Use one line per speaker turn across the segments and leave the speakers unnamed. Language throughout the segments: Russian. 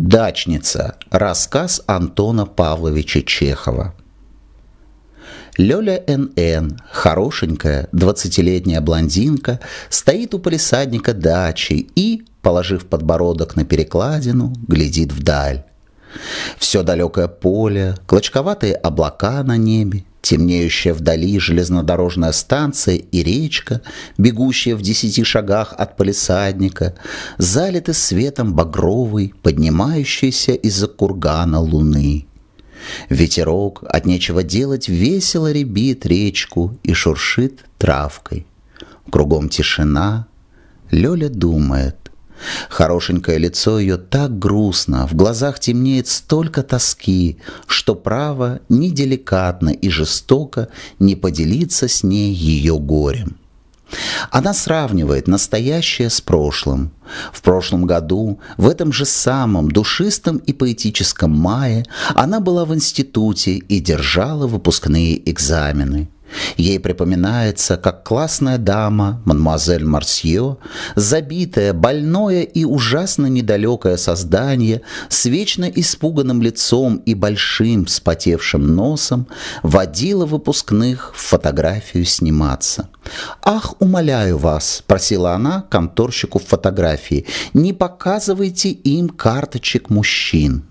Дачница. Рассказ Антона Павловича Чехова. Лёля Н.Н., хорошенькая, двадцатилетняя блондинка, стоит у палисадника дачи и, положив подбородок на перекладину, глядит вдаль. Все далекое поле, клочковатые облака на небе, Темнеющая вдали железнодорожная станция и речка, бегущая в десяти шагах от полисадника, залиты светом багровый, поднимающийся из-за кургана луны. Ветерок от нечего делать весело ребит речку и шуршит травкой. Кругом тишина. Лёля думает. Хорошенькое лицо ее так грустно, в глазах темнеет столько тоски, что право неделикатно и жестоко не поделиться с ней ее горем. Она сравнивает настоящее с прошлым. В прошлом году, в этом же самом душистом и поэтическом мае, она была в институте и держала выпускные экзамены. Ей припоминается, как классная дама, мадемуазель Марсье, забитое, больное и ужасно недалекое создание с вечно испуганным лицом и большим вспотевшим носом водила выпускных в фотографию сниматься. «Ах, умоляю вас», – просила она конторщику в фотографии, – «не показывайте им карточек мужчин».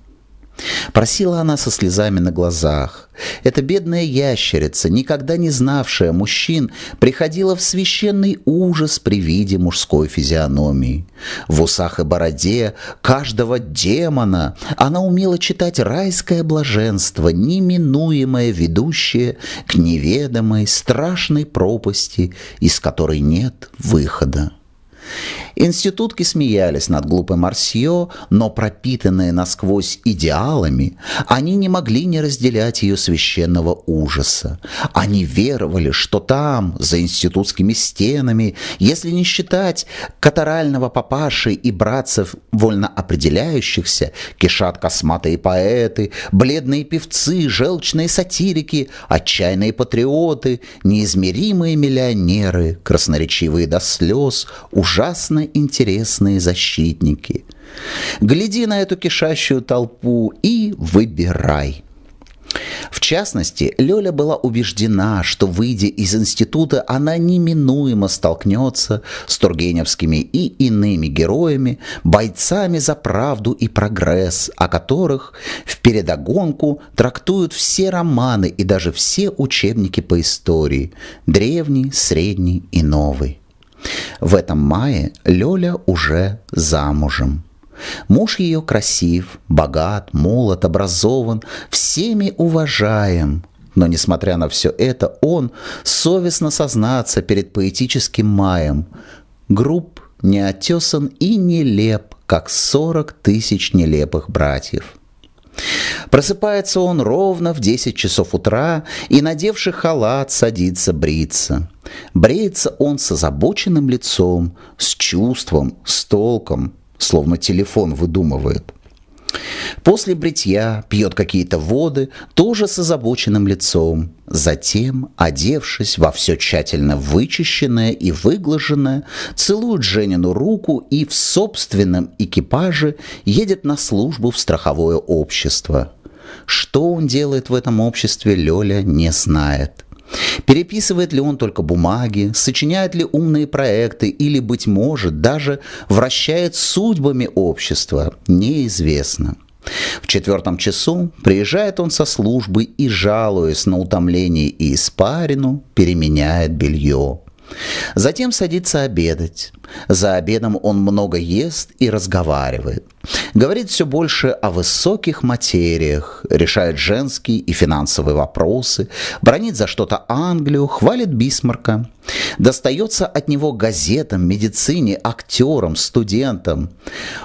Просила она со слезами на глазах. Эта бедная ящерица, никогда не знавшая мужчин, приходила в священный ужас при виде мужской физиономии. В усах и бороде каждого демона она умела читать райское блаженство, неминуемое ведущее к неведомой страшной пропасти, из которой нет выхода. Институтки смеялись над глупым Арсье, но пропитанные насквозь идеалами, они не могли не разделять ее священного ужаса. Они веровали, что там, за институтскими стенами, если не считать катарального папаши и братцев вольно определяющихся, кишат косматые поэты, бледные певцы, желчные сатирики, отчаянные патриоты, неизмеримые миллионеры, красноречивые до слез, ужасно интересные защитники. Гляди на эту кишащую толпу и выбирай – в частности, Лёля была убеждена, что, выйдя из института, она неминуемо столкнется с Тургеневскими и иными героями, бойцами за правду и прогресс, о которых в передогонку трактуют все романы и даже все учебники по истории – древний, средний и новый. В этом мае Лёля уже замужем. Муж ее красив, богат, молод, образован, всеми уважаем. Но, несмотря на все это, он совестно сознаться перед поэтическим маем. Груб, неотесан и нелеп, как сорок тысяч нелепых братьев. Просыпается он ровно в 10 часов утра и, надевший халат, садится бриться. Бреется он с озабоченным лицом, с чувством, с толком, словно телефон выдумывает. После бритья пьет какие-то воды, тоже с озабоченным лицом. Затем, одевшись во все тщательно вычищенное и выглаженное, целует Женину руку и в собственном экипаже едет на службу в страховое общество. Что он делает в этом обществе, Лёля не знает. Переписывает ли он только бумаги, сочиняет ли умные проекты или, быть может, даже вращает судьбами общества, неизвестно. В четвертом часу приезжает он со службы и, жалуясь на утомление и испарину, переменяет белье. Затем садится обедать. За обедом он много ест и разговаривает. Говорит все больше о высоких материях, решает женские и финансовые вопросы, бронит за что-то Англию, хвалит Бисмарка. Достается от него газетам, медицине, актерам, студентам.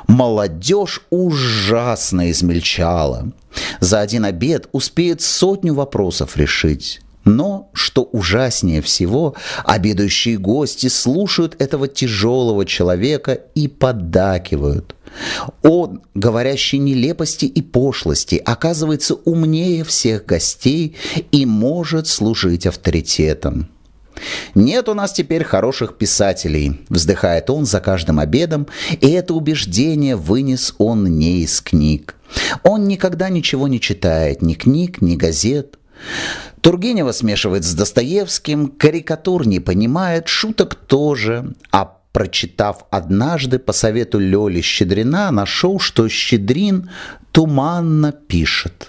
Молодежь ужасно измельчала. За один обед успеет сотню вопросов решить. Но, что ужаснее всего, обедающие гости слушают этого тяжелого человека и поддакивают. Он, говорящий нелепости и пошлости, оказывается умнее всех гостей и может служить авторитетом. «Нет у нас теперь хороших писателей», — вздыхает он за каждым обедом, и это убеждение вынес он не из книг. Он никогда ничего не читает, ни книг, ни газет — Тургенева смешивает с Достоевским, карикатур не понимает, шуток тоже, а прочитав однажды по совету Лёли Щедрина, нашел, что Щедрин туманно пишет.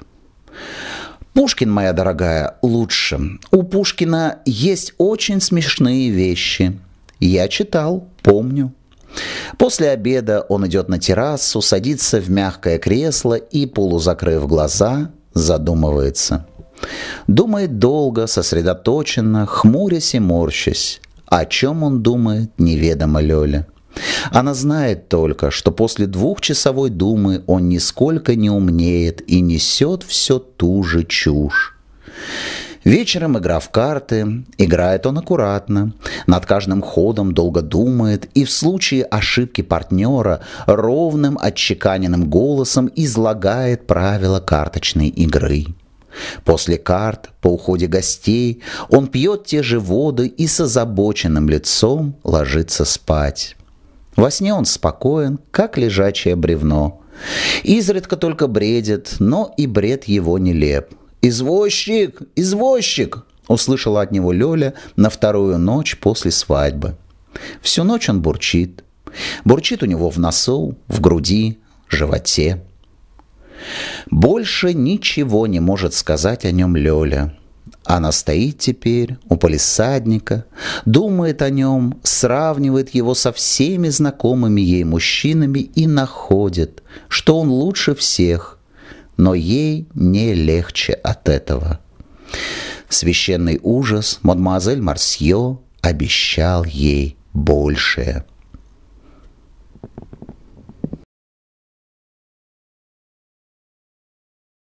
Пушкин, моя дорогая, лучше. У Пушкина есть очень смешные вещи. Я читал, помню. После обеда он идет на террасу, садится в мягкое кресло и, полузакрыв глаза, задумывается – Думает долго, сосредоточенно, хмурясь и морщась. О чем он думает, неведомо Лёле. Она знает только, что после двухчасовой думы он нисколько не умнеет и несет все ту же чушь. Вечером игра в карты. Играет он аккуратно. Над каждым ходом долго думает и в случае ошибки партнера ровным отчеканенным голосом излагает правила карточной игры. После карт, по уходе гостей, он пьет те же воды и с озабоченным лицом ложится спать. Во сне он спокоен, как лежачее бревно. Изредка только бредит, но и бред его нелеп. «Извозчик! Извозчик!» – услышала от него Лёля на вторую ночь после свадьбы. Всю ночь он бурчит. Бурчит у него в носу, в груди, в животе. Больше ничего не может сказать о нем Лёля. Она стоит теперь у полисадника, думает о нем, сравнивает его со всеми знакомыми ей мужчинами и находит, что он лучше всех, но ей не легче от этого. Священный ужас мадемуазель Марсье обещал ей большее.